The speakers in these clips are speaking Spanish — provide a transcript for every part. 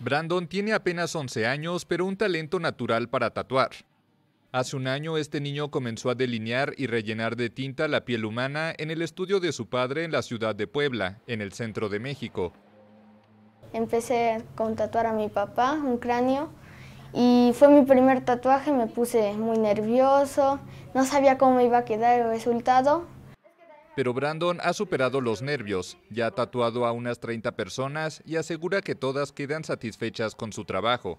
Brandon tiene apenas 11 años, pero un talento natural para tatuar. Hace un año este niño comenzó a delinear y rellenar de tinta la piel humana en el estudio de su padre en la ciudad de Puebla, en el centro de México. Empecé con tatuar a mi papá, un cráneo, y fue mi primer tatuaje, me puse muy nervioso, no sabía cómo iba a quedar el resultado, pero Brandon ha superado los nervios, ya ha tatuado a unas 30 personas y asegura que todas quedan satisfechas con su trabajo.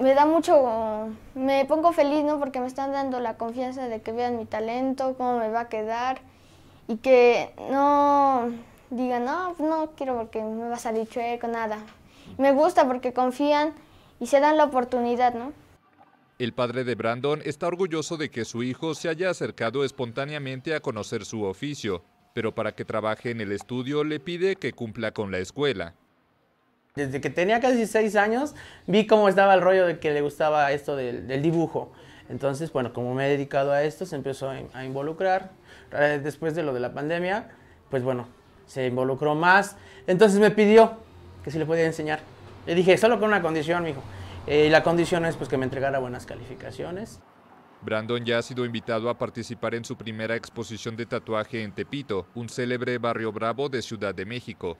Me da mucho, me pongo feliz, ¿no? Porque me están dando la confianza de que vean mi talento, cómo me va a quedar y que no digan, no, no quiero porque me va a salir chueco, nada. Me gusta porque confían y se dan la oportunidad, ¿no? El padre de Brandon está orgulloso de que su hijo se haya acercado espontáneamente a conocer su oficio, pero para que trabaje en el estudio le pide que cumpla con la escuela. Desde que tenía casi seis años vi cómo estaba el rollo de que le gustaba esto del, dibujo. Entonces, bueno, como me he dedicado a esto, se empezó a involucrar. Eh, después de lo de la pandemia, pues bueno, se involucró más. Entonces me pidió que si le podía enseñar. Le dije, solo con una condición, hijo. Eh, la condición es pues, que me entregara buenas calificaciones. Brandon ya ha sido invitado a participar en su primera exposición de tatuaje en Tepito, un célebre barrio bravo de Ciudad de México.